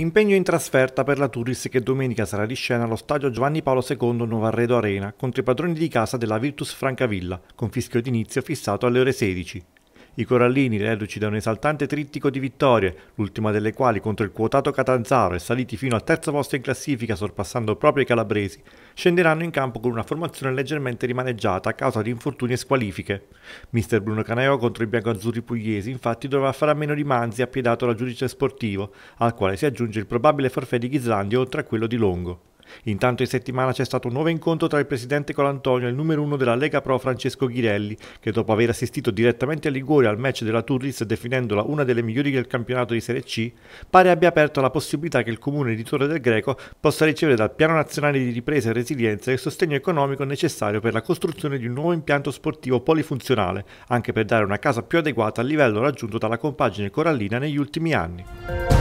Impegno in trasferta per la Turis che domenica sarà di scena allo stadio Giovanni Paolo II Novarredo Arena contro i padroni di casa della Virtus Francavilla, con fischio d'inizio fissato alle ore 16. I corallini reduci da un esaltante trittico di vittorie, l'ultima delle quali contro il quotato Catanzaro e saliti fino al terzo posto in classifica sorpassando proprio i calabresi, scenderanno in campo con una formazione leggermente rimaneggiata a causa di infortuni e squalifiche. Mister Bruno Caneo contro i biancoazzurri pugliesi infatti dovrà fare a meno di Manzi appiedato da giudice sportivo, al quale si aggiunge il probabile forfè di Ghislandia oltre a quello di Longo. Intanto in settimana c'è stato un nuovo incontro tra il presidente Colantonio e il numero uno della Lega Pro Francesco Ghirelli, che dopo aver assistito direttamente a Liguria al match della Turris definendola una delle migliori del campionato di Serie C, pare abbia aperto la possibilità che il comune editore del Greco possa ricevere dal Piano Nazionale di Ripresa e Resilienza il sostegno economico necessario per la costruzione di un nuovo impianto sportivo polifunzionale, anche per dare una casa più adeguata al livello raggiunto dalla compagine corallina negli ultimi anni.